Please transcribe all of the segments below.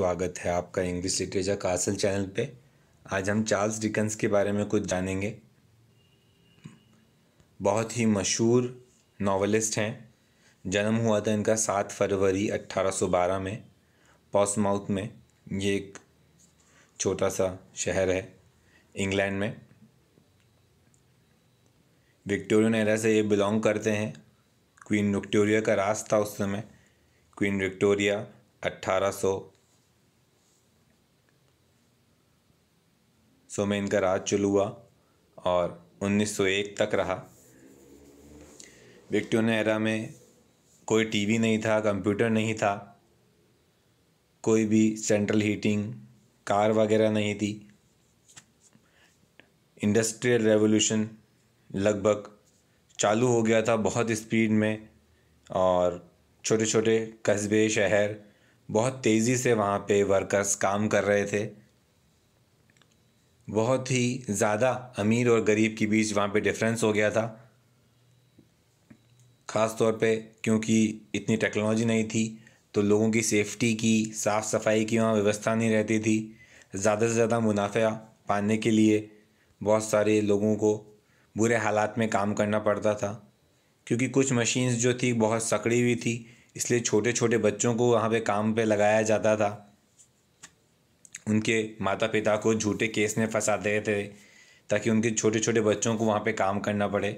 स्वागत है आपका इंग्लिश लिटरेचर कासल चैनल पे आज हम चार्ल्स डिकन्स के बारे में कुछ जानेंगे बहुत ही मशहूर नावलिस्ट हैं जन्म हुआ था इनका सात फरवरी 1812 में पॉसमाउथ में ये एक छोटा सा शहर है इंग्लैंड में विक्टोरियन एरा से ये बिलोंग करते हैं क्वीन विक्टोरिया का राज था उस समय क्वीन विक्टोरिया अट्ठारह सौ सो में इनका राज चुल हुआ और 1901 तक रहा विक्टोरियन एरा में कोई टीवी नहीं था कंप्यूटर नहीं था कोई भी सेंट्रल हीटिंग कार वगैरह नहीं थी इंडस्ट्रियल रेवोल्यूशन लगभग चालू हो गया था बहुत स्पीड में और छोटे छोटे कस्बे शहर बहुत तेज़ी से वहाँ पे वर्कर्स काम कर रहे थे बहुत ही ज़्यादा अमीर और गरीब के बीच वहाँ पे डिफरेंस हो गया था ख़ास तौर पे क्योंकि इतनी टेक्नोलॉजी नहीं थी तो लोगों की सेफ्टी की साफ़ सफाई की वहाँ व्यवस्था नहीं रहती थी ज़्यादा से ज़्यादा मुनाफा पाने के लिए बहुत सारे लोगों को बुरे हालात में काम करना पड़ता था क्योंकि कुछ मशीन्स जो थी बहुत सकड़ी हुई थी इसलिए छोटे छोटे बच्चों को वहाँ पे काम पे लगाया जाता था उनके माता पिता को झूठे केस में फंसा दे थे ताकि उनके छोटे छोटे बच्चों को वहाँ पे काम करना पड़े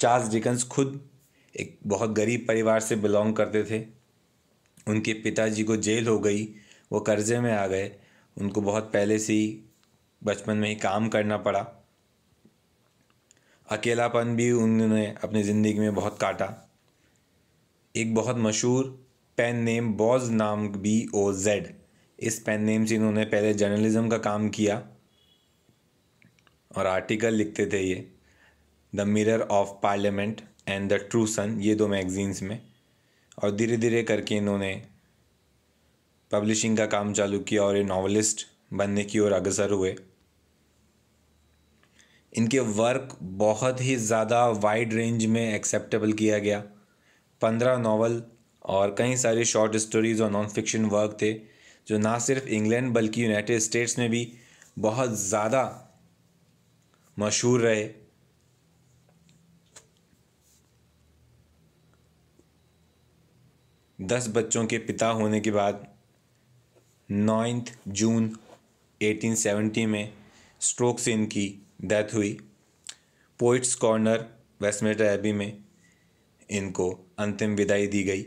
चार्ल्स डिकन्स खुद एक बहुत गरीब परिवार से बिलोंग करते थे उनके पिताजी को जेल हो गई वो कर्जे में आ गए उनको बहुत पहले से ही बचपन में ही काम करना पड़ा अकेलापन भी उन्होंने अपनी ज़िंदगी में बहुत काटा एक बहुत मशहूर पेन नेम बॉज नाम बी ओ जेड इस पेन नेम से इन्होंने पहले जर्नलिज्म का काम किया और आर्टिकल लिखते थे ये the Mirror of Parliament and the True Sun ये दो मैगज़ीन्स में और धीरे धीरे करके इन्होंने पब्लिशिंग का काम चालू किया और ये नावलिस्ट बनने की ओर अग्रसर हुए इनके वर्क बहुत ही ज़्यादा वाइड रेंज में एक्सेप्टेबल किया गया पंद्रह नावल और कई सारे शॉर्ट स्टोरीज़ और नॉन फिक्शन वर्क थे जो ना सिर्फ इंग्लैंड बल्कि यूनाइटेड स्टेट्स में भी बहुत ज़्यादा मशहूर रहे दस बच्चों के पिता होने के बाद नाइन्थ जून 1870 में स्ट्रोक से इनकी डेथ हुई पोइट्स कॉर्नर वेस्टमेटर एबी में इनको अंतिम विदाई दी गई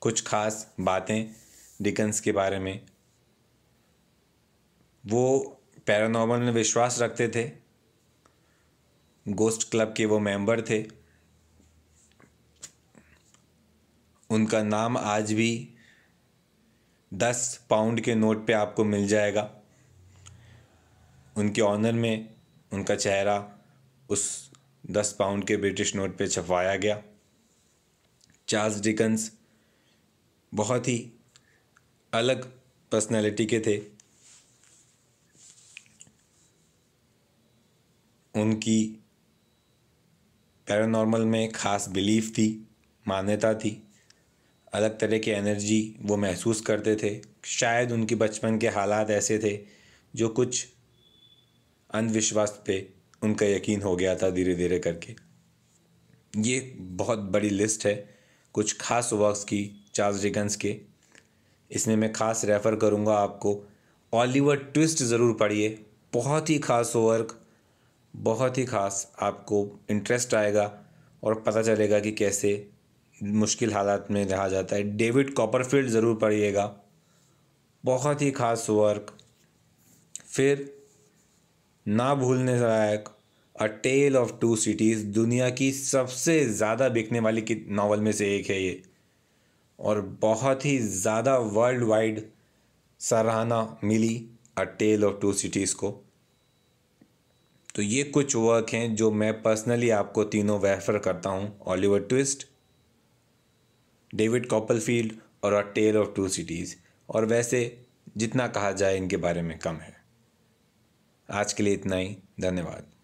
कुछ खास बातें डिकन्स के बारे में वो पैरानॉर्मल में विश्वास रखते थे गोस्ट क्लब के वो मेंबर थे उनका नाम आज भी दस पाउंड के नोट पे आपको मिल जाएगा उनके ऑनर में उनका चेहरा उस दस पाउंड के ब्रिटिश नोट पे छपवाया गया चार्ल्स डिकन्स बहुत ही अलग पर्सनालिटी के थे उनकी पैरानॉर्मल में ख़ास बिलीफ थी मान्यता थी अलग तरह की एनर्जी वो महसूस करते थे शायद उनके बचपन के हालात ऐसे थे जो कुछ अंधविश्वास पे उनका यकीन हो गया था धीरे धीरे करके ये बहुत बड़ी लिस्ट है कुछ ख़ास वर्क्स की चार्ल्स डिगन्स के इसमें मैं ख़ास रेफ़र करूँगा आपको ऑलिवर ट्विस्ट ज़रूर पढ़िए बहुत ही ख़ास वर्क बहुत ही ख़ास आपको इंटरेस्ट आएगा और पता चलेगा कि कैसे मुश्किल हालात में रहा जाता है डेविड कॉपरफील्ड ज़रूर पढ़िएगा बहुत ही ख़ास वर्क फिर ना भूलने लायक A Tale of Two Cities दुनिया की सबसे ज़्यादा बिकने वाली नावल में से एक है ये और बहुत ही ज़्यादा वर्ल्ड वाइड सराहना मिली A Tale of Two Cities को तो ये कुछ वर्क हैं जो मैं पर्सनली आपको तीनों रेफर करता हूँ ऑलिवर ट्विस्ट डेविड कॉपलफील्ड और A Tale of Two Cities और वैसे जितना कहा जाए इनके बारे में कम है आज के लिए इतना ही धन्यवाद